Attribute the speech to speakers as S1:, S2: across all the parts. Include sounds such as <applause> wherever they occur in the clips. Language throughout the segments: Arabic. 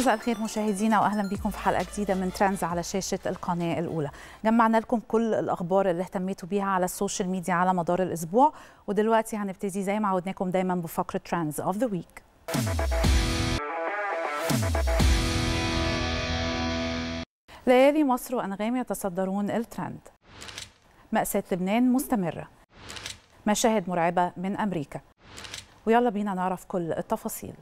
S1: مساء الخير مشاهدينا واهلا بكم في حلقه جديده من ترندز على شاشه القناه الاولى. جمعنا لكم كل الاخبار اللي اهتميتوا بيها على السوشيال ميديا على مدار الاسبوع ودلوقتي هنبتدي زي ما عودناكم دايما بفقره ترندز اوف ذا ويك. ليالي مصر وانغام يتصدرون الترند. مأساة لبنان مستمرة. مشاهد مرعبة من أمريكا. ويلا بينا نعرف كل التفاصيل.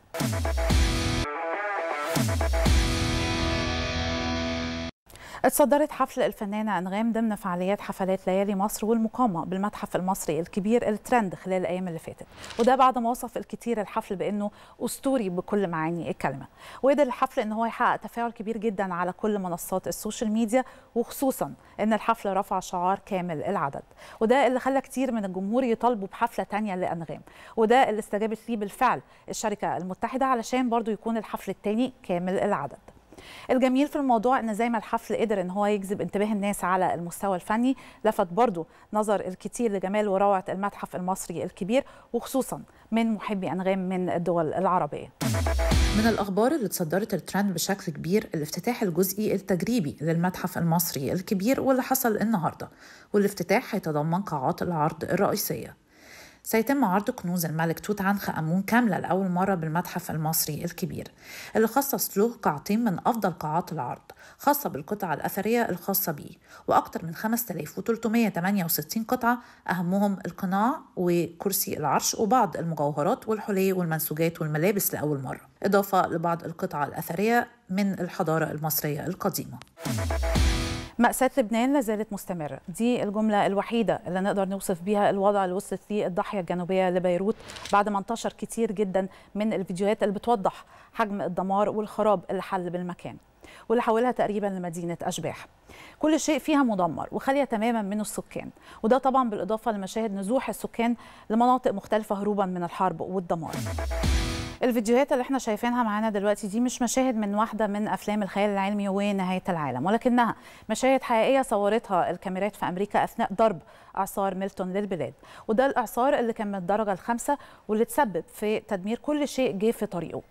S1: اتصدرت حفل الفنانة أنغام ضمن فعاليات حفلات ليالي مصر والمقامة بالمتحف المصري الكبير الترند خلال الأيام اللي فاتت وده بعد ما وصف الكثير الحفل بأنه أسطوري بكل معاني الكلمة وقدر الحفل أن هو يحقق تفاعل كبير جدا على كل منصات السوشيال ميديا وخصوصا أن الحفل رفع شعار كامل العدد وده اللي خلى كتير من الجمهور يطالبوا بحفلة تانية لأنغام وده اللي استجابت ليه بالفعل الشركة المتحدة علشان برضو يكون الحفل التاني كامل العدد الجميل في الموضوع ان زي ما الحفل قدر ان هو يجذب انتباه الناس على المستوى الفني لفت برضه نظر الكثير لجمال وروعه المتحف المصري الكبير وخصوصا من محبي انغام من الدول العربيه من الأخبار اللي تصدرت الترند بشكل كبير الافتتاح الجزئي التجريبي للمتحف المصري الكبير واللي حصل النهارده والافتتاح هيتضمن قاعات العرض الرئيسية سيتم عرض كنوز الملك توت عنخ آمون كاملة لأول مرة بالمتحف المصري الكبير اللي خصص له قاعتين من أفضل قاعات العرض خاصة بالقطع الأثرية الخاصة بيه وأكثر من 5368 قطعة أهمهم القناع وكرسي العرش وبعض المجوهرات والحلي والمنسوجات والملابس لأول مرة إضافة لبعض القطع الأثرية من الحضارة المصرية القديمة مأساة لبنان لا زالت مستمرة دي الجملة الوحيدة اللي نقدر نوصف بيها الوضع اللي وصلت فيه الضاحية الجنوبية لبيروت بعد ما انتشر كتير جدا من الفيديوهات اللي بتوضح حجم الدمار والخراب اللي حل بالمكان واللي حولها تقريبا لمدينة أشباح كل شيء فيها مدمر وخالية تماما من السكان وده طبعا بالإضافة لمشاهد نزوح السكان لمناطق مختلفة هروبا من الحرب والدمار الفيديوهات اللي احنا شايفينها معانا دلوقتي دي مش مشاهد من واحده من افلام الخيال العلمي ونهايه العالم ولكنها مشاهد حقيقيه صورتها الكاميرات في امريكا اثناء ضرب اعصار ميلتون للبلاد وده الاعصار اللي كان من الدرجه الخامسه واللي تسبب في تدمير كل شيء جه في طريقه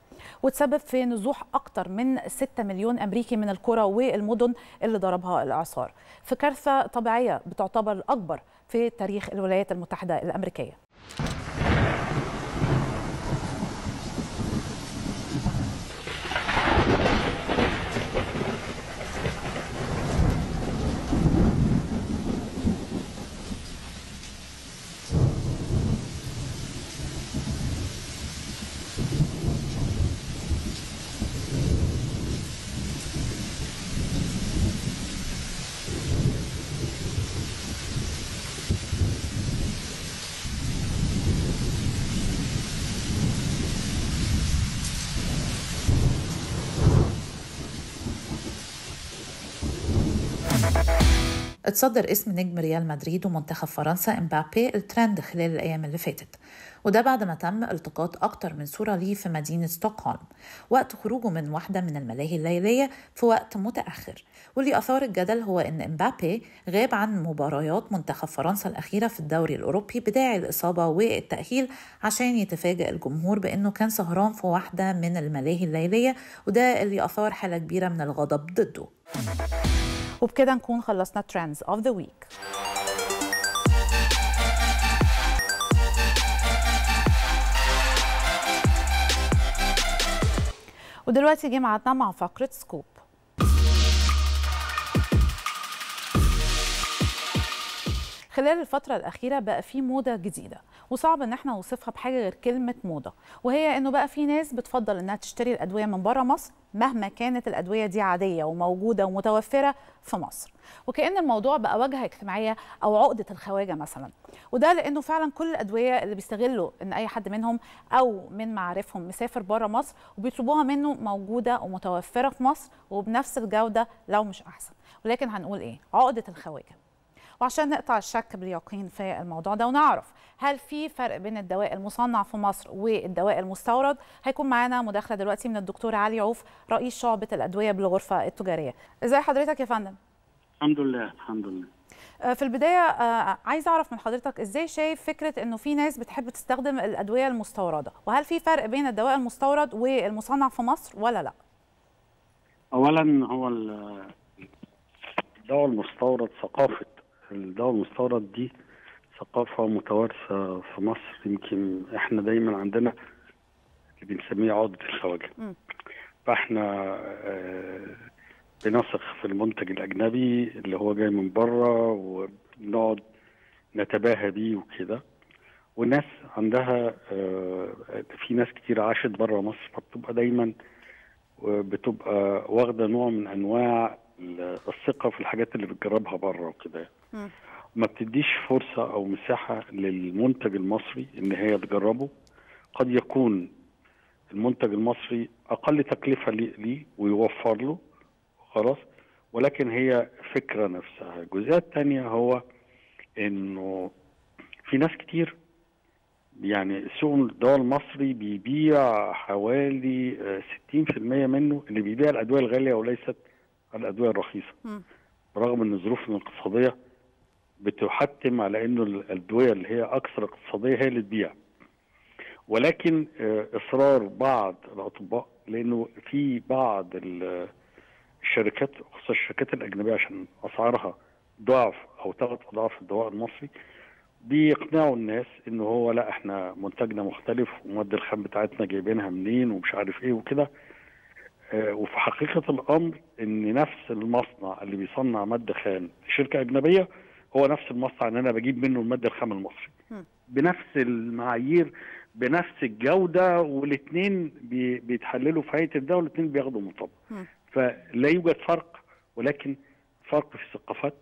S1: وتسبب في نزوح أكثر من 6 مليون أمريكي من القرى والمدن اللي ضربها الإعصار في كارثة طبيعية بتعتبر الأكبر في تاريخ الولايات المتحدة الأمريكية اتصدر اسم نجم ريال مدريد ومنتخب فرنسا امبابي الترند خلال الأيام اللي فاتت وده بعد ما تم التقاط أكتر من صورة ليه في مدينة ستوكهولم وقت خروجه من واحدة من الملاهي الليلية في وقت متأخر واللي أثار الجدل هو إن امبابي غاب عن مباريات منتخب فرنسا الأخيرة في الدوري الأوروبي بداعي الإصابة والتأهيل عشان يتفاجئ الجمهور بإنه كان سهران في واحدة من الملاهي الليلية وده اللي أثار حالة كبيرة من الغضب ضده وبكده نكون خلصنا ترندز اوف ذا ويك ودلوقتي جه ميعادنا مع فقره سكوب خلال الفترة الأخيرة بقى في موضة جديدة وصعب إن احنا نوصفها بحاجة غير كلمة موضة وهي إنه بقى في ناس بتفضل إنها تشتري الأدوية من بره مصر مهما كانت الأدوية دي عادية وموجودة ومتوفرة في مصر وكأن الموضوع بقى واجهة اجتماعية أو عقدة الخواجة مثلا وده لأنه فعلا كل الأدوية اللي بيستغلوا إن أي حد منهم أو من معارفهم مسافر بره مصر وبيطلبوها منه موجودة ومتوفرة في مصر وبنفس الجودة لو مش أحسن ولكن هنقول إيه عقدة الخواجة وعشان نقطع الشك باليقين في الموضوع ده ونعرف هل في فرق بين الدواء المصنع في مصر والدواء المستورد هيكون معانا مداخله دلوقتي من الدكتور علي عوف رئيس شعبه الادويه بالغرفه التجاريه ازي حضرتك يا فندم
S2: الحمد لله الحمد لله
S1: آه، في البداية آه، عايز أعرف من حضرتك إزاي شايف فكرة إنه في ناس بتحب تستخدم الأدوية المستوردة وهل في فرق بين الدواء المستورد والمصنع في مصر ولا لا؟
S3: أولا هو الدواء المستورد ثقافة الدواء المستورد دي ثقافة متوارثة في مصر يمكن احنا دايما عندنا اللي بنسميه عقدة الخواجة فاحنا آه، بنثق في المنتج الأجنبي اللي هو جاي من بره وبنقعد نتباهى بيه وكده والناس عندها آه، في ناس كتير عاشت بره مصر فبتبقى دايما آه، بتبقى واخده نوع من انواع الثقه في الحاجات اللي بتجربها بره وكده ما بتديش فرصه او مساحه للمنتج المصري ان هي تجربه قد يكون المنتج المصري اقل تكلفه ليه ويوفر له خلاص ولكن هي فكره نفسها الجزئيه الثانيه هو انه في ناس كتير يعني سوق الدواء المصري بيبيع حوالي 60% آه، منه اللي بيبيع الادويه الغاليه وليست الادويه الرخيصه رغم ان ظروفنا الاقتصاديه بتحتم على انه الادويه اللي هي اكثر اقتصاديه هي اللي تبيع ولكن آه، اصرار بعض الاطباء لانه في بعض الشركات خصوصا الشركات الاجنبيه عشان اسعارها ضعف او ثلاث اضعاف الدواء المصري بيقنعوا الناس ان هو لا احنا منتجنا مختلف ومواد الخام بتاعتنا جايبينها منين ومش عارف ايه وكده آه، وفي حقيقه الامر ان نفس المصنع اللي بيصنع ماده خام شركه اجنبيه هو نفس المصنع اللي انا بجيب منه الماده الخام المصري بنفس المعايير بنفس الجوده والاثنين بيتحللوا في هيئه الدوله والاثنين بياخدوا مطابق فلا يوجد فرق ولكن فرق في الثقافات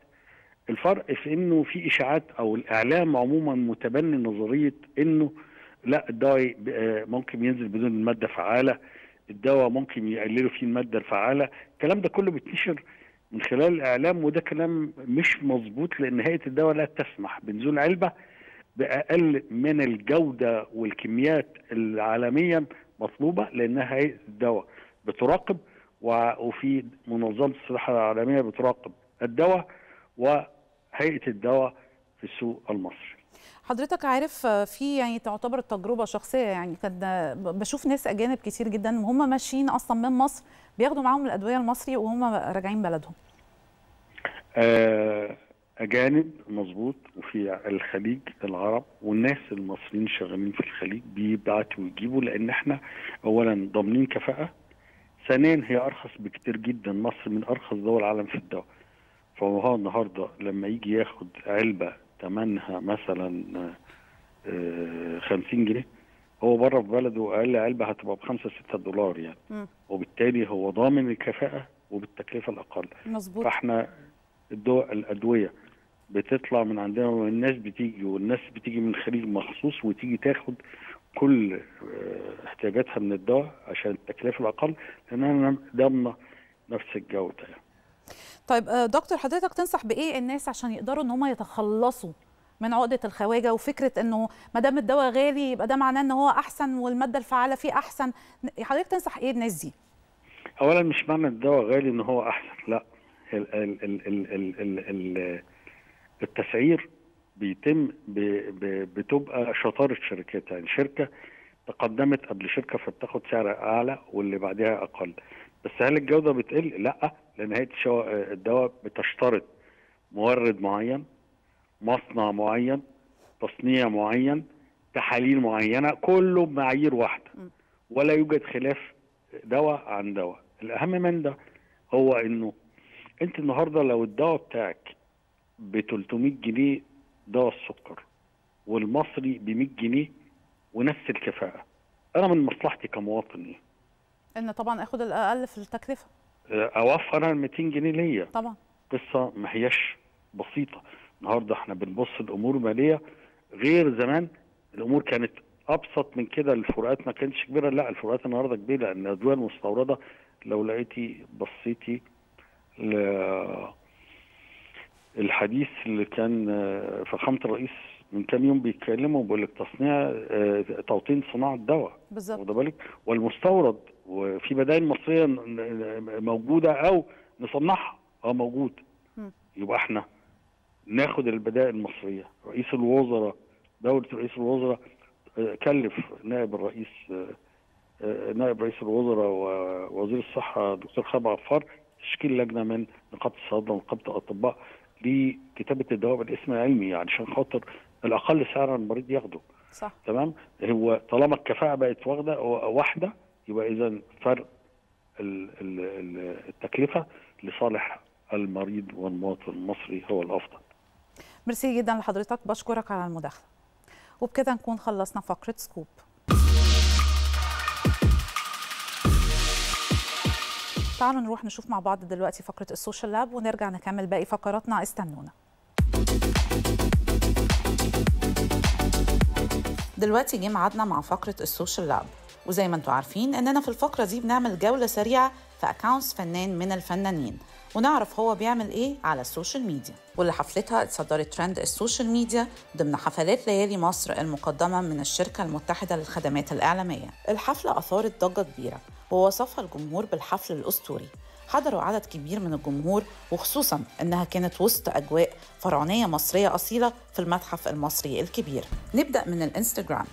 S3: الفرق في انه في اشاعات او الاعلام عموما متبني نظريه انه لا الدواء آه، ممكن ينزل بدون ماده فعاله الدواء ممكن يقللوا فيه الماده الفعاله الكلام ده كله بيتنشر من خلال الاعلام وده كلام مش مظبوط لان هيئه الدواء لا تسمح بنزول علبه باقل من الجوده والكميات العالميا مطلوبه لانها هيئه الدواء بتراقب وفي منظمه الصحه العالميه بتراقب الدواء وهيئه الدواء في السوق المصري
S1: حضرتك عارف في يعني تعتبر التجربه شخصيه يعني كان بشوف ناس اجانب كتير جدا وهم ماشيين اصلا من مصر بياخدوا معاهم الادويه المصري وهم راجعين بلدهم
S3: آه، اجانب مظبوط وفي الخليج العرب والناس المصريين شغالين في الخليج بيبعتوا ويجيبوا لان احنا اولا ضامنين كفاءه ثانيا هي ارخص بكتير جدا مصر من ارخص دول العالم في الدواء فهو النهارده لما يجي ياخد علبه تمنها مثلا 50 آه، جنيه هو بره في بلده اقل علبه هتبقى ب 5 6 دولار يعني م. وبالتالي هو ضامن الكفاءه وبالتكلفه الاقل مظبوط فاحنا الدواء الادويه بتطلع من عندنا والناس بتيجي والناس بتيجي من الخليج مخصوص وتيجي تاخد كل آه، احتياجاتها من الدواء عشان التكلفه الاقل لانها ضامنه نفس الجوده يعني.
S1: طيب آه، دكتور حضرتك تنصح بايه الناس عشان يقدروا ان هم يتخلصوا من عقده الخواجه وفكره انه ما دام الدواء غالي يبقى ده معناه ان هو احسن والماده الفعاله فيه احسن حضرتك تنصح ايه الناس دي
S3: اولا مش معنى الدواء غالي ان هو احسن لا ال ال ال ال ال ال ال التسعير بيتم ب ب بتبقى شطاره شركات يعني شركه تقدمت قبل شركه فبتاخد سعر اعلى واللي بعدها اقل بس هل الجودة بتقل؟ لا لأن هيئة الدواء بتشترط مورد معين مصنع معين تصنيع معين تحاليل معينة كله بمعايير واحدة ولا يوجد خلاف دواء عن دواء الأهم من ده هو إنه أنت النهاردة لو الدواء بتاعك ب 300 جنيه دواء السكر والمصري ب 100 جنيه ونفس الكفاءة أنا من مصلحتي كمواطن إيه؟
S1: ان طبعا اخد الاقل في التكلفه
S3: آه، اوفر انا 200 جنيه ليا طبعا قصه ما هياش بسيطه النهارده احنا بنبص الامور ماليه غير زمان الامور كانت ابسط من كده الفروقات ما كانتش كبيره لا الفروقات النهارده كبيره لان الادويه المستورده لو لقيتي بصيتي ل الحديث اللي كان آه، فخامه الرئيس من كام يوم بيتكلموا بيقول لك تصنيع آه، توطين صناعه دواء بالظبط واخد بالك والمستورد وفي بدائل مصريه موجوده او نصنعها اه موجود يبقى احنا ناخد البدائل المصريه رئيس الوزراء دوله رئيس الوزراء آه، كلف نائب الرئيس آه، آه، نائب رئيس الوزراء ووزير الصحه دكتور خالد عفار تشكيل لجنه من نقابه الصيادله ونقابه الاطباء لكتابه الدواء بالاسم العلمي يعني عشان خاطر الاقل سعرا المريض ياخده صح تمام هو طالما الكفاءه بقت واخده واحده يبقى اذا فرق التكلفه لصالح المريض والمواطن المصري هو الافضل.
S1: ميرسي جدا لحضرتك بشكرك على المداخله. وبكده نكون خلصنا فقره سكوب. تعالوا نروح نشوف مع بعض دلوقتي فقره السوشيال لاب ونرجع نكمل باقي فقراتنا استنونا. دلوقتي جه ميعادنا مع فقره السوشيال لاب. وزي ما انتم عارفين اننا في الفقره دي بنعمل جوله سريعه في اكونتس فنان من الفنانين ونعرف هو بيعمل ايه على السوشيال ميديا واللي حفلتها اتصدرت ترند السوشيال ميديا ضمن حفلات ليالي مصر المقدمه من الشركه المتحده للخدمات الاعلاميه الحفله اثارت ضجه كبيره ووصفها الجمهور بالحفل الاسطوري حضروا عدد كبير من الجمهور وخصوصا انها كانت وسط اجواء فرعونيه مصريه اصيله في المتحف المصري الكبير نبدا من الانستجرام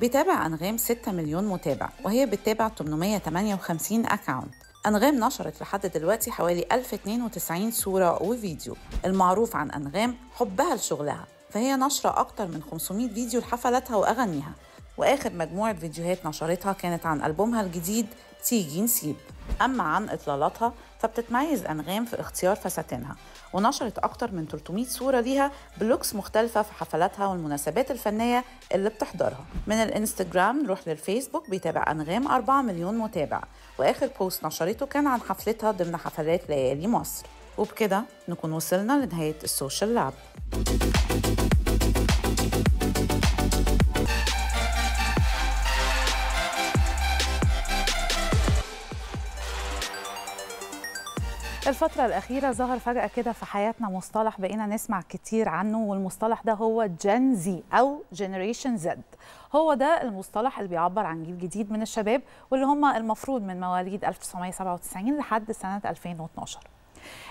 S1: بيتابع أنغام 6 مليون متابع وهي بتتابع 858 أكاونت أنغام نشرت لحد دلوقتي حوالي 1092 صورة وفيديو المعروف عن أنغام حبها لشغلها فهي نشرة أكتر من 500 فيديو لحفلاتها وأغانيها واخر مجموعه فيديوهات نشرتها كانت عن البومها الجديد تيجي نسيب اما عن اطلالاتها فبتتميز انغام في اختيار فساتينها ونشرت اكتر من 300 صوره ليها بلوكس مختلفه في حفلاتها والمناسبات الفنيه اللي بتحضرها من الانستجرام نروح للفيسبوك بيتابع انغام 4 مليون متابع واخر بوست نشرته كان عن حفلتها ضمن حفلات ليالي مصر وبكده نكون وصلنا لنهايه السوشيال لاب الفترة الأخيرة ظهر فجأة كده في حياتنا مصطلح بقينا نسمع كتير عنه والمصطلح ده هو جين زي أو جينيريشن زد هو ده المصطلح اللي بيعبر عن جيل جديد من الشباب واللي هم المفروض من مواليد 1997 لحد سنة 2012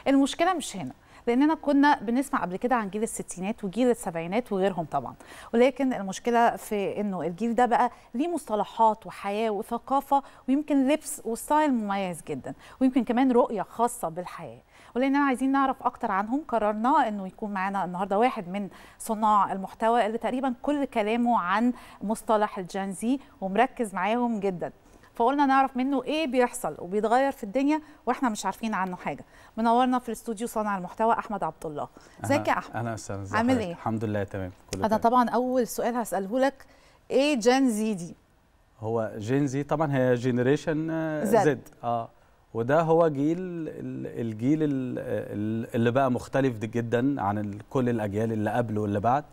S1: المشكلة مش هنا لاننا كنا بنسمع قبل كده عن جيل الستينات وجيل السبعينات وغيرهم طبعا ولكن المشكله في انه الجيل ده بقى ليه مصطلحات وحياه وثقافه ويمكن لبس وستايل مميز جدا ويمكن كمان رؤيه خاصه بالحياه ولاننا عايزين نعرف اكتر عنهم قررنا انه يكون معانا النهارده واحد من صناع المحتوى اللي تقريبا كل كلامه عن مصطلح الجنزي ومركز معاهم جدا فقلنا نعرف منه ايه بيحصل وبيتغير في الدنيا واحنا مش عارفين عنه حاجه منورنا في الاستوديو صانع المحتوى احمد عبد الله ازيك يا احمد
S2: انا استاذ عامل ايه الحمد لله تمام كله انا
S1: طبعا اول سؤال هساله لك ايه جين زي دي
S2: هو جين زي طبعا هي جينيريشن آه، زد. اه وده هو جيل الجيل اللي بقى مختلف جدا عن كل الاجيال اللي قبله واللي بعد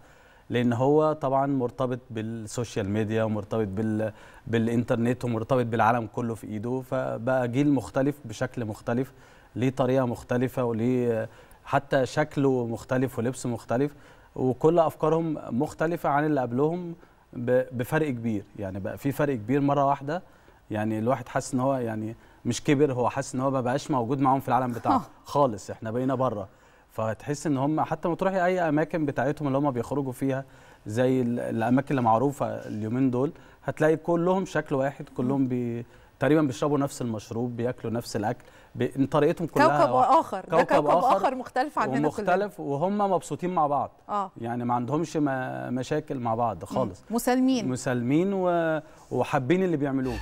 S2: لان هو طبعا مرتبط بالسوشيال ميديا ومرتبط بال بالانترنت ومرتبط بالعالم كله في ايده فبقى جيل مختلف بشكل مختلف ليه طريقه مختلفه وليه حتى شكله مختلف ولبسه مختلف وكل افكارهم مختلفه عن اللي قبلهم بفرق كبير يعني بقى في فرق كبير مره واحده يعني الواحد حاسس ان هو يعني مش كبر هو حاسس ان هو ما بقاش موجود معاهم في العالم بتاعه خالص احنا بقينا بره فتحس ان هم حتى ما تروحي اي اماكن بتاعتهم اللي هم بيخرجوا فيها زي الاماكن اللي معروفه اليومين دول هتلاقي كلهم شكل واحد كلهم بي تقريبا بيشربوا نفس المشروب بياكلوا نفس الاكل ب... طريقتهم كلها كوكب واحد. اخر كوكب, كوكب آخر, اخر
S1: مختلف عننا مختلف
S2: وهم مبسوطين مع بعض آه. يعني ما عندهمش ما مشاكل مع بعض خالص مسالمين مسالمين و... وحابين اللي بيعملوه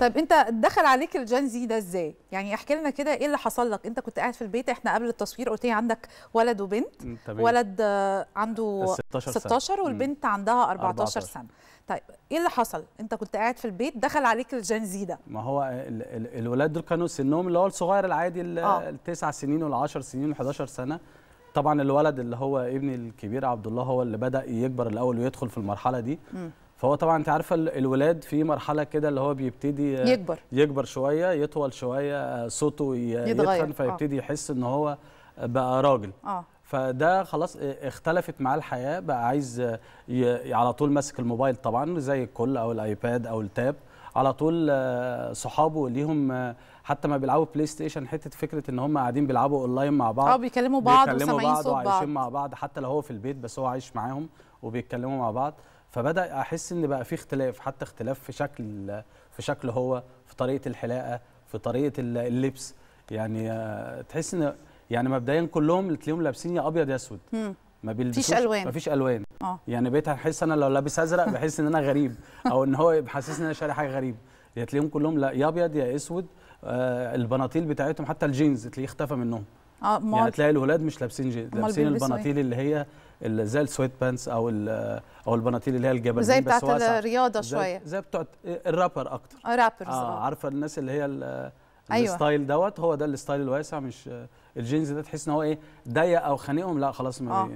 S1: طيب انت دخل عليك الجين زي ده ازاي؟ يعني احكي لنا كده ايه اللي حصل لك؟ انت كنت قاعد في البيت احنا قبل التصوير قلت لي عندك ولد وبنت طبيعي. ولد عنده 16, 16 والبنت عندها 14, 14 سنه طيب ايه اللي حصل؟ انت كنت قاعد في البيت دخل عليك الجين زي ده
S2: ما هو الولاد دول كانوا سنهم اللي هو الصغير العادي آه. التسع آه. سنين وال10 سنين وال11 سنه طبعا الولد اللي هو ابني الكبير عبد الله هو اللي بدا يكبر الاول ويدخل في المرحله دي م. فهو طبعا انت عارفه الولاد في مرحله كده اللي هو بيبتدي آه، يكبر يكبر شويه يطول شويه آه، صوته يتخن آه. فيبتدي آه. يحس ان هو بقى راجل آه. فده خلاص اختلفت معاه الحياه بقى عايز ي... على طول ماسك الموبايل طبعا زي الكل او الايباد او التاب على طول صحابه ليهم حتى ما بيلعبوا بلاي ستيشن حته فكره ان هم قاعدين بيلعبوا اونلاين مع بعض اه بيكلموا بعض بيكلموا بعض وسامعين صوت بعض وعايشين مع بعض حتى لو هو في البيت بس هو عايش معاهم وبيتكلموا مع بعض فبدا احس ان بقى في اختلاف حتى اختلاف في شكل في شكله هو في طريقه الحلاقه في طريقه اللبس يعني آه، تحس ان يعني مبدئيا كلهم تلاقيهم لابسين يا ابيض يا اسود ما بيلبسوش مفيش الوان مفيش الوان اه يعني بقيت احس انا لو لابس ازرق بحس ان انا غريب او ان هو حاسس ان انا شاري حاجه غريبه يعني تلاقيهم كلهم لا يا ابيض يا اسود آه البناطيل بتاعتهم حتى الجينز تلاقيه اختفى منهم اه يعني تلاقي الولاد مش لابسين جينز لابسين إيه؟ البناطيل اللي هي زي السويت بانس او او البناطيل اللي هي الجبل زي بتاعت الرياضه شويه زي, بتوع الرابر اكتر آه، رابرز آه،, اه عارفه الناس اللي هي أيوة. الستايل دوت هو ده الستايل الواسع مش الجينز ده تحس ان هو ايه ضيق او خانقهم لا خلاص ما آه.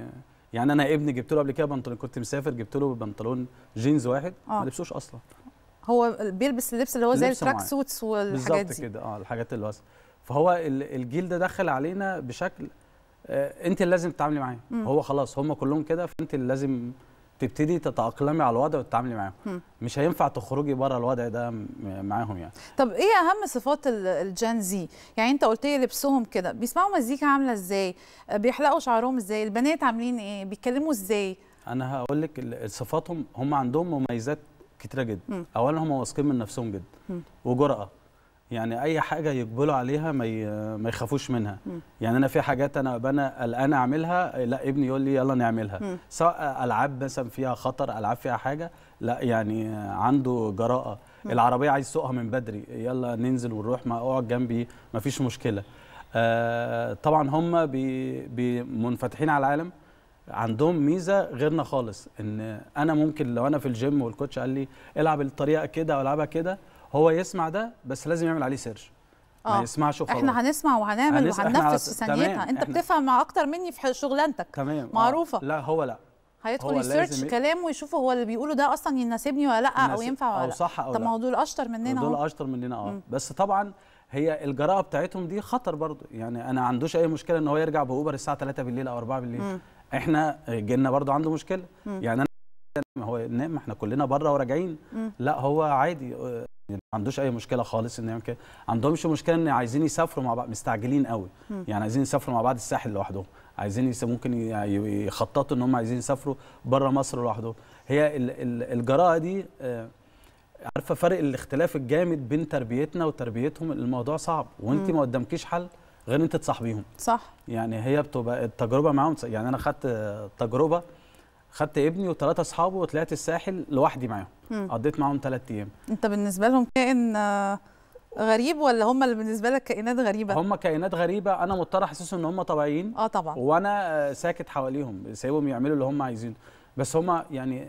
S2: يعني انا ابني جبت له قبل كده بنطلون كنت مسافر جبت له بنطلون جينز واحد آه. ما لبسوش اصلا
S1: هو بيلبس اللبس اللي هو زي التراك سوتس والحاجات دي بالظبط
S2: كده اه الحاجات الواسعه فهو الجيل ده دخل علينا بشكل آه، انت اللي لازم تتعاملي معاه هو خلاص هم كلهم كده فانت اللي لازم تبتدي تتاقلمي على الوضع وتتعاملي معاهم مش هينفع تخرجي بره الوضع ده معاهم يعني
S1: طب ايه اهم صفات الجان زي يعني انت قلت لي لبسهم كده بيسمعوا مزيكا عامله ازاي آه، بيحلقوا شعرهم ازاي البنات عاملين ايه بيتكلموا ازاي
S2: انا هقول لك صفاتهم هم عندهم مميزات كتيره جدا اولا هم واثقين من نفسهم جدا وجرأه يعني اي حاجه يقبلوا عليها ما ما يخافوش منها مم. يعني انا في حاجات انا انا قلقان اعملها لا ابني يقول لي يلا نعملها مم. سواء العاب مثلا فيها خطر العاب فيها حاجه لا يعني عنده جراءه مم. العربيه عايز سوقها من بدري يلا ننزل ونروح ما اقعد جنبي ما فيش مشكله آه طبعا هم منفتحين على العالم عندهم ميزه غيرنا خالص ان انا ممكن لو انا في الجيم والكوتش قال لي العب الطريقه كده او العبها كده هو يسمع ده بس لازم يعمل عليه سيرش آه. ما يسمعش وخلاص احنا
S1: هنسمع وهنعمل هنس... وهننفذ في ثانيتها انت بتفهم اكتر مني في شغلانتك تمام آه. معروفه آه. لا هو لا هيدخل يسيرش كلامه ويشوفه هو اللي بيقوله ده اصلا يناسبني ولا لا او ينفع ولا أو صح لا طب ما هو دول اشطر مننا دول
S2: اشطر مننا اه بس طبعا هي الجراءه بتاعتهم دي خطر برضو يعني انا ما عندوش اي مشكله ان هو يرجع باوبر الساعه 3 بالليل او 4 بالليل مم. احنا جيلنا برضو عنده مشكله مم. يعني انا هو نام احنا كلنا بره وراجعين لا هو عادي يعني ما عندوش اي مشكله خالص ان يمكن عندهمش مشكله ان عايزين يسافروا مع بعض مستعجلين قوي مم. يعني عايزين يسافروا مع بعض الساحل لوحدهم عايزين يس... ممكن يخططوا ان هم عايزين يسافروا بره مصر لوحدهم هي الجراءه دي آه، عارفه فرق الاختلاف الجامد بين تربيتنا وتربيتهم الموضوع صعب وانت ما قدامكيش حل غير انت تصاحبيهم صح يعني هي بتبقى التجربه معاهم يعني انا خدت تجربه خدت ابني وثلاثه اصحابه وطلعت الساحل لوحدي معاهم قضيت معاهم ثلاث ايام
S1: انت بالنسبه لهم كائن آه، غريب ولا هم اللي بالنسبه لك كائنات غريبه هم كائنات غريبه انا مضطر احسسهم ان
S2: هم طبيعيين اه طبعا وانا آه، ساكت حواليهم سايبهم يعملوا اللي هم عايزينه بس هما يعني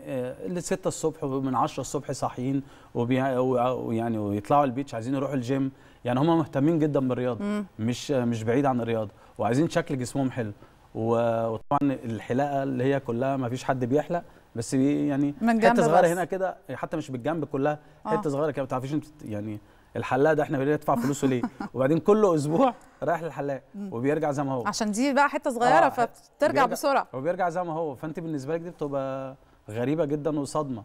S2: 6 آه، الصبح ومن 10 الصبح صاحيين ويعني ويطلعوا البيتش عايزين يروحوا الجيم يعني هما مهتمين جدا بالرياضه مم. مش مش بعيد عن الرياضه وعايزين شكل جسمهم حلو وطبعا الحلاقه اللي هي كلها ما فيش حد بيحلق بس يعني من جنب حته صغيره هنا كده يعني حتى مش بالجنب كلها آه. حته صغيره كده ما تعرفيش يعني الحلاق ده احنا بندفع فلوسه ليه <laughs> وبعدين كل اسبوع <laughs> رايح للحلاق وبيرجع زي ما هو
S1: عشان دي بقى حته صغيره آه فبترجع بسرعه
S2: وبيرجع زي ما هو فانت بالنسبه لك دي بتبقى غريبه جدا وصدمه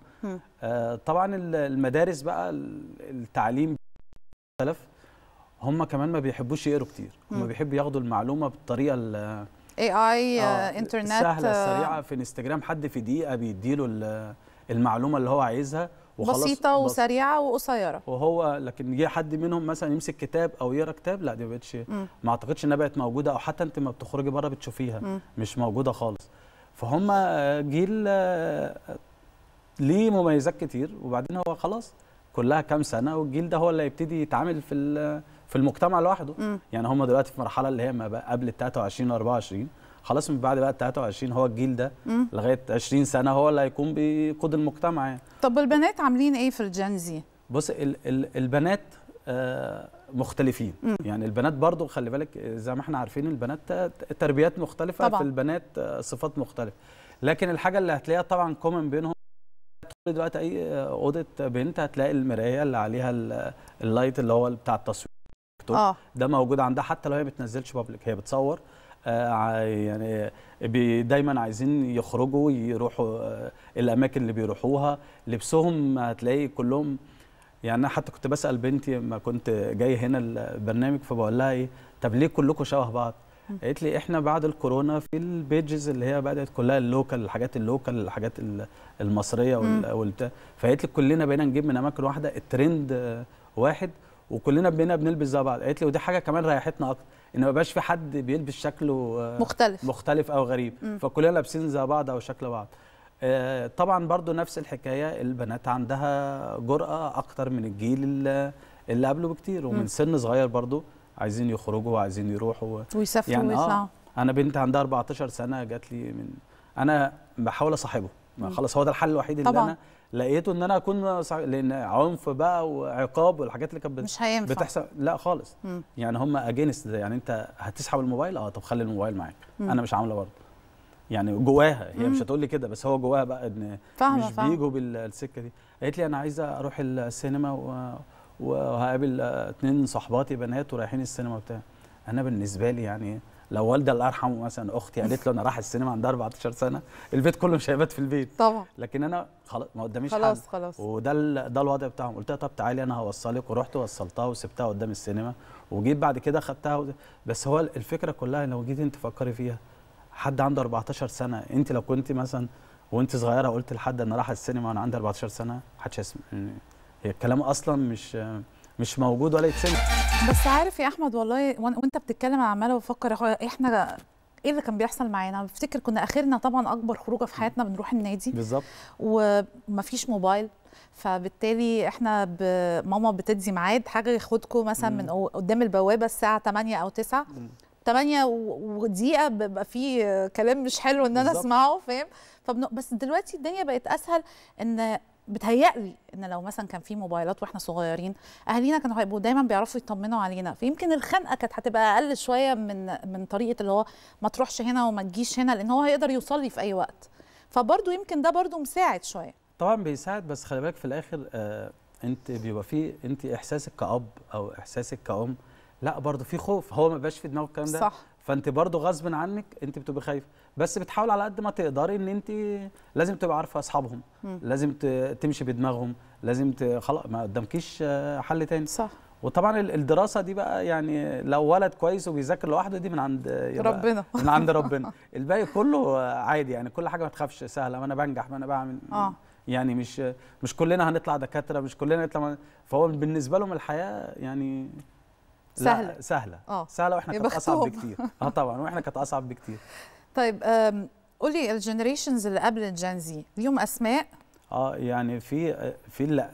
S2: آه طبعا المدارس بقى التعليم هم كمان ما بيحبوش يقروا كتير هم بيحبوا ياخدوا المعلومه بالطريقه
S1: اي اي انترنت سهله سريعه
S2: في انستجرام حد في دقيقه بيديله المعلومه اللي هو عايزها وخلاص بسيطه
S1: وسريعه وقصيره
S2: وهو لكن جه حد منهم مثلا يمسك كتاب او يقرا كتاب لا دي ما بقتش ما اعتقدش انها بقت موجوده او حتى انت ما بتخرجي بره بتشوفيها م. مش موجوده خالص فهم آه، جيل آه، ليه مميزات كتير وبعدين هو خلاص كلها كام سنه والجيل ده هو اللي هيبتدي يتعامل في في المجتمع لوحده يعني هم دلوقتي في مرحله اللي هي ما بقى قبل ال 23 و 24 خلاص من بعد بقى ال 23 هو الجيل ده مم. لغايه 20 سنه هو اللي هيكون بيقود المجتمع يعني
S1: طب البنات عاملين ايه في الجنزي زي؟
S2: بص ال ال البنات آه مختلفين مم. يعني البنات برضو خلي بالك زي ما احنا عارفين البنات تربيات مختلفه طبعا. في البنات آه، صفات مختلفه لكن الحاجه اللي هتلاقيها طبعا كومن بينهم دلوقتي اي آه، اوضه بنت هتلاقي المرايه اللي عليها اللايت اللي هو بتاع التصوير اللابتوب آه. ده موجود عندها حتى لو هي ما بتنزلش بابليك هي بتصور آه يعني بي دايما عايزين يخرجوا يروحوا آه الاماكن اللي بيروحوها لبسهم هتلاقي كلهم يعني انا حتى كنت بسال بنتي لما كنت جاي هنا البرنامج فبقول لها ايه طب ليه كلكم شبه بعض قالت لي احنا بعد الكورونا في البيجز اللي هي بدات كلها اللوكال الحاجات اللوكال الحاجات المصريه والبتاع فقالت لي كلنا بقينا نجيب من اماكن واحده الترند آه، واحد وكلنا بينا بنلبس زي بعض قالت لي ودي حاجه كمان ريحتنا اكتر ان ما يبقاش في حد بيلبس شكله آه، مختلف مختلف او غريب م. فكلنا لابسين زي بعض او شكل بعض آه، طبعا برضو نفس الحكايه البنات عندها جرأه اكتر من الجيل اللي قبله بكتير ومن م. سن صغير برضو عايزين يخرجوا وعايزين يروحوا ويسافروا يعني آه، ويطلعوا آه انا بنت عندها 14 سنه جات لي من انا بحاول اصاحبه ما خلاص هو ده الحل الوحيد اللي طبعا. انا لقيته ان انا اكون لان عنف بقى وعقاب والحاجات اللي كانت مش هينفع بتحصل لا خالص مم. يعني هم اجينست يعني انت هتسحب الموبايل اه طب خلي الموبايل معاك مم. انا مش عامله برضه يعني جواها هي مم. مش هتقول لي كده بس هو جواها بقى ان
S1: فهمة مش فهمة. بيجوا
S2: بالسكه دي قالت لي انا عايزه اروح السينما و... وهقابل اتنين صاحباتي بنات ورايحين السينما وبتاع انا بالنسبه لي يعني لو والدي الله يرحمه مثلا اختي قالت له انا رايح السينما عندها 14 سنه البيت كله مش هيبات في البيت طبعا لكن انا خلاص ما قداميش خلاص خلاص وده ده الوضع بتاعهم قلت لها طب تعالي انا هوصلك ورحت وصلتها وسبتها قدام السينما وجيت بعد كده خدتها و... بس هو الفكره كلها لو جيت انت فكري فيها حد عنده 14 سنه انت لو كنت مثلا وانت صغيره قلت لحد انا راح السينما وانا عندي 14 سنه محدش يعني هي الكلام اصلا مش مش موجود ولا يتسمع
S1: بس عارف يا احمد والله وانت بتتكلم انا عماله بفكر احنا ايه اللي كان بيحصل معانا بفتكر كنا اخرنا طبعا اكبر خروجه في حياتنا بنروح النادي بالظبط ومفيش موبايل فبالتالي احنا ب... ماما بتدي ميعاد حاجه ياخدكم مثلا من قدام البوابه الساعه 8 او 9 8 ودقيقه بيبقى في كلام مش حلو ان انا اسمعه فاهم فبن... بس دلوقتي الدنيا بقت اسهل ان بتهيألي ان لو مثلا كان في موبايلات واحنا صغيرين اهالينا كانوا هيبقوا دايما بيعرفوا يطمنوا علينا فيمكن الخنقه كانت هتبقى اقل شويه من من طريقه اللي هو ما تروحش هنا وما تجيش هنا لان هو هيقدر يوصل لي في اي وقت فبرضه يمكن ده برضه مساعد شويه
S2: طبعا بيساعد بس خلي بالك في الاخر آه انت بيبقى في انت احساسك كاب او احساسك كأم لا برضه في خوف هو ما بقاش في دماغه الكلام ده صح فانت برضو غصب عنك انت بتبقي خايفه بس بتحاول على قد ما تقدري ان انت لازم تبقى عارفه اصحابهم م. لازم تمشي بدماغهم لازم خلاص ما قدامكيش حل تاني صح وطبعا الدراسه دي بقى يعني لو ولد كويس وبيذاكر لوحده دي من عند ربنا <laughs> من عند ربنا <laughs> الباقي كله عادي يعني كل حاجه ما تخافش سهله ما انا بنجح ما انا بعمل آه. يعني مش مش كلنا هنطلع دكاتره مش كلنا هنطلع فهو بالنسبه لهم الحياه يعني
S1: سهله لا سهله
S2: اه سهله واحنا كانت اصعب بكتير اه طبعا واحنا كانت اصعب بكتير
S1: طيب قولي الجنريشنز اللي قبل الجنزي ليهم اسماء
S2: اه يعني في في اللي,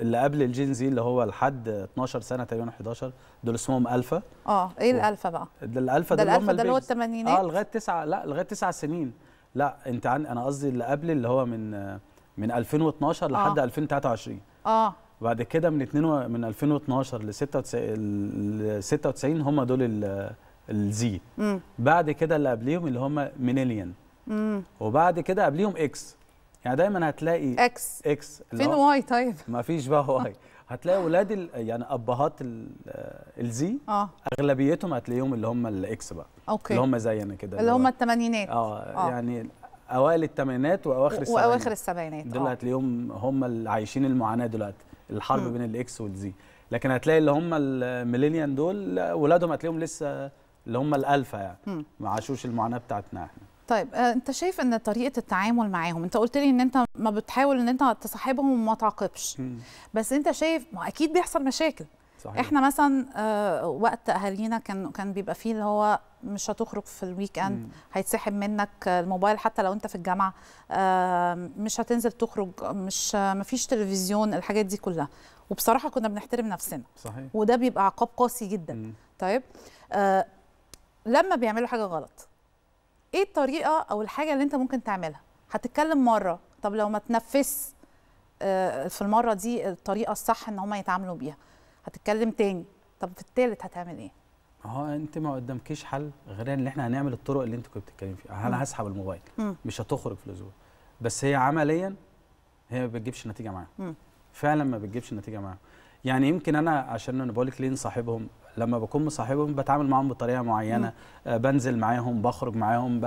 S2: اللي قبل الجينزي اللي هو لحد 12 سنه تقريبا 11 دول اسمهم الفا
S1: اه ايه الالفا بقى؟
S2: ده الالفا ده الالفا ده اللي هو الثمانينات اه لغايه تسعة لا لغايه تسعة سنين لا انت عن انا قصدي اللي قبل اللي هو من من 2012 لحد آه. 2023 اه وبعد كده من 2 و... من 2012 ل 96 96 هم دول الزي بعد كده اللي قبليهم اللي هم مينيليان وبعد كده قبليهم اكس يعني دايما هتلاقي اكس اكس فين واي طيب ما فيش بقى واي هتلاقي اولاد ال... يعني ابهات الزي آه. اغلبيتهم هتلاقيهم اللي هم الاكس بقى أوكي. اللي هم زينا كده اللي هم
S1: الثمانينات
S2: آه. اه يعني اوائل الثمانينات واواخر السبعينات واواخر
S1: السبعينات دول آه.
S2: هتلاقيهم هم اللي عايشين المعاناه دلوقتي الحرب م. بين الاكس والزي لكن هتلاقي اللي هم الميلينيان دول ولادهم هتلاقيهم لسه اللي هم الالفا يعني م. ما عاشوش المعاناه بتاعتنا احنا
S1: طيب آه، انت شايف ان طريقه التعامل معاهم انت قلت لي ان انت ما بتحاول ان انت تصاحبهم وما تعاقبش بس انت شايف ما اكيد بيحصل مشاكل صحيح. احنا مثلا آه، وقت اهالينا كان كان بيبقى فيه اللي هو مش هتخرج في الويك اند هيتسحب منك الموبايل حتى لو انت في الجامعه مش هتنزل تخرج مش مفيش تلفزيون الحاجات دي كلها وبصراحه كنا بنحترم نفسنا صحيح. وده بيبقى عقاب قاسي جدا مم. طيب آه لما بيعملوا حاجه غلط ايه الطريقه او الحاجه اللي انت ممكن تعملها هتتكلم مره طب لو ما تنفذش آه، في المره دي الطريقه الصح ان هم يتعاملوا بيها هتتكلم تاني طب في التالت هتعمل ايه؟
S2: اه انت ما قدامكيش حل غير ان احنا هنعمل الطرق اللي انت كنت بتتكلمي فيها انا هسحب الموبايل مم. مش هتخرج في الاسبوع بس هي عمليا هي ما بتجيبش نتيجه معاهم فعلا ما بتجيبش نتيجه معاهم يعني يمكن انا عشان انا بقول لك ليه صاحبهم لما بكون مصاحبهم بتعامل معاهم بطريقه معينه آه بنزل معاهم بخرج معاهم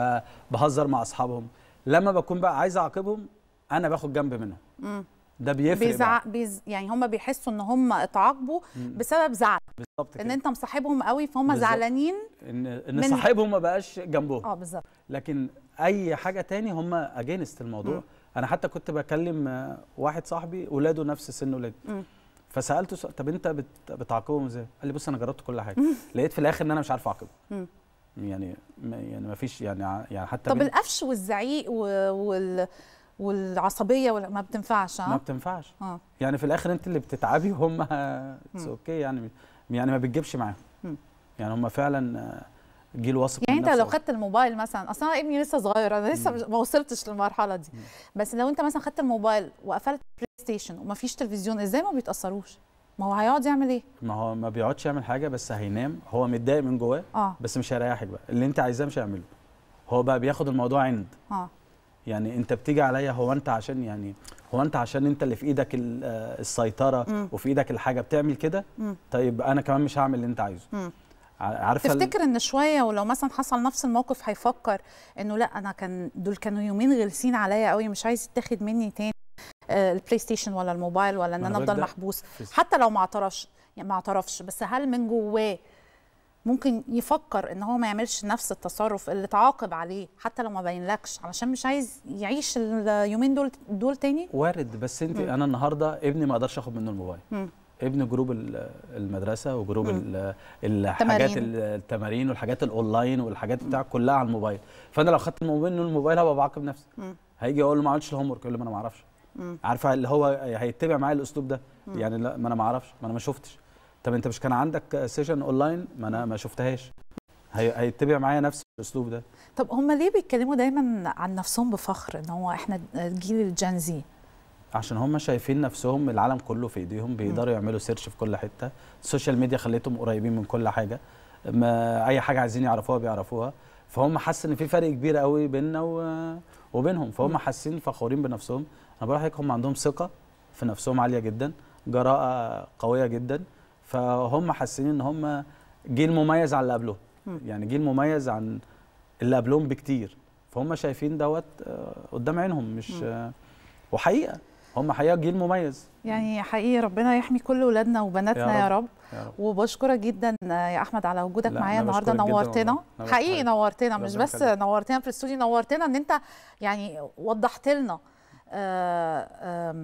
S2: بهزر مع اصحابهم لما بكون بقى عايز اعاقبهم انا باخد جنب منهم ده بيفرق بيزعق
S1: بيز يعني هم بيحسوا ان هم اتعاقبوا بسبب زعل
S2: بالظبط كده ان انت
S1: مصاحبهم قوي فهم زعلانين
S2: ان ان صاحبهم ما بقاش جنبهم اه بالظبط لكن اي حاجه تاني هم اجينست الموضوع مم. انا حتى كنت بكلم واحد صاحبي ولاده نفس سن ولادي فسالته سأ... طب انت بت... بتعاقبهم ازاي؟ قال لي بص انا جربت كل حاجه لقيت في الاخر ان انا مش عارف اعاقبه يعني يعني ما فيش يعني يعني حتى طب القفش
S1: والزعيق وال والعصبيه ما بتنفعش ما بتنفعش آه.
S2: يعني في الاخر انت اللي بتتعبي وهم اتس <laughs> اوكي يعني يعني ما بتجيبش معاهم يعني هم فعلا آه، جيل واثق يعني انت لو خدت
S1: الموبايل مثلا اصلا ابني لسه صغير انا لسه ما وصلتش للمرحله دي مم. بس لو انت مثلا خدت الموبايل وقفلت بلاي ستيشن وما فيش تلفزيون ازاي ما بيتاثروش ما هو هيقعد يعمل ايه
S2: ما هو ما بيقعدش يعمل حاجه بس هينام هو متضايق من جواه آه. بس مش هيريحك بقى اللي انت عايزاه مش هيعمله هو بقى بياخد الموضوع عند اه يعني انت بتيجي عليا هو انت عشان يعني هو انت عشان انت اللي في ايدك آه، السيطره مم. وفي ايدك الحاجه بتعمل كده طيب انا كمان مش هعمل اللي انت عايزه مم. عارفه تفتكر
S1: ان شويه ولو مثلا حصل نفس الموقف هيفكر انه لا انا كان دول كانوا يومين غلسين عليا قوي مش عايز يتاخد مني تاني آه، البلاي ستيشن ولا الموبايل ولا ان انا افضل محبوس حتى لو ما اعترفش يعني ما اعترفش بس هل من جواه ممكن يفكر ان هو ما يعملش نفس التصرف اللي تعاقب عليه حتى لو ما بينلكش علشان مش عايز يعيش اليومين دول دول تاني
S2: وارد بس انت انا النهارده ابني ما اقدرش اخد منه الموبايل مم. ابن جروب المدرسه وجروب الحاجات التمارين والحاجات الاونلاين والحاجات بتاع كلها على الموبايل فانا لو خدت منه الموبايل هبقى بعاقب نفسي هيجي اقول له ما عملتش الهوم ورك يقول له ما انا ما اعرفش عارفه اللي هو هيتبع معايا الاسلوب ده يعني لا ما انا ما اعرفش ما انا ما شفتش طب انت مش كان عندك سيشن اونلاين ما انا ما شفتهاش هيتبع معايا نفس الاسلوب ده
S1: طب هم ليه بيتكلموا دايما عن نفسهم بفخر ان هو احنا جيل الجنزي
S2: عشان هم شايفين نفسهم العالم كله في ايديهم بيقدروا يعملوا سيرش في كل حته السوشيال ميديا خلتهم قريبين من كل حاجه ما اي حاجه عايزين يعرفوها بيعرفوها فهم حاسس ان في فرق كبير قوي بيننا و... وبينهم فهم حاسين فخورين بنفسهم انا بقول لحضرتك هم عندهم ثقه في نفسهم عاليه جدا جراءه قويه جدا فهم حاسين ان هم جيل مميز عن اللي قبلهم يعني جيل مميز عن اللي قبلهم بكتير فهم شايفين دوت آه، قدام عينهم مش آه، وحقيقه هم حقيقه جيل مميز
S1: يعني حقيقي ربنا يحمي كل ولادنا وبناتنا يا, يا رب. يا رب وبشكرك جدا يا احمد على وجودك معايا النهارده نورتنا حقيقي نورتنا مش بس حقيقة. نورتنا في الاستوديو نورتنا ان انت يعني وضحت لنا آه،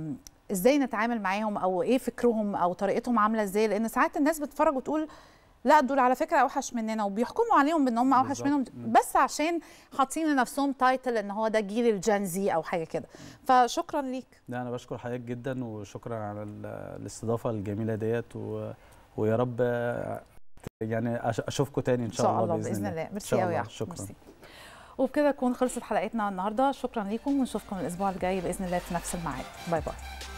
S1: ازاي نتعامل معاهم او ايه فكرهم او طريقتهم عامله ازاي لان ساعات الناس بتتفرج وتقول لا دول على فكره اوحش مننا وبيحكموا عليهم بان هم اوحش منهم بس عشان حاطين لنفسهم تايتل ان هو ده جيل الجنزي او حاجه كده فشكرا ليك
S2: لا انا بشكر حضرتك جدا وشكرا على الاستضافه الجميله ديت و... ويا رب يعني اشوفكم تاني ان شاء, الله, الله باذن الله, باذن الله. ميرسي قوي يا شكرا
S1: مرسي. وبكده تكون خلصت حلقتنا النهارده شكرا ليكم ونشوفكم الاسبوع الجاي باذن الله في نفس الميعاد باي باي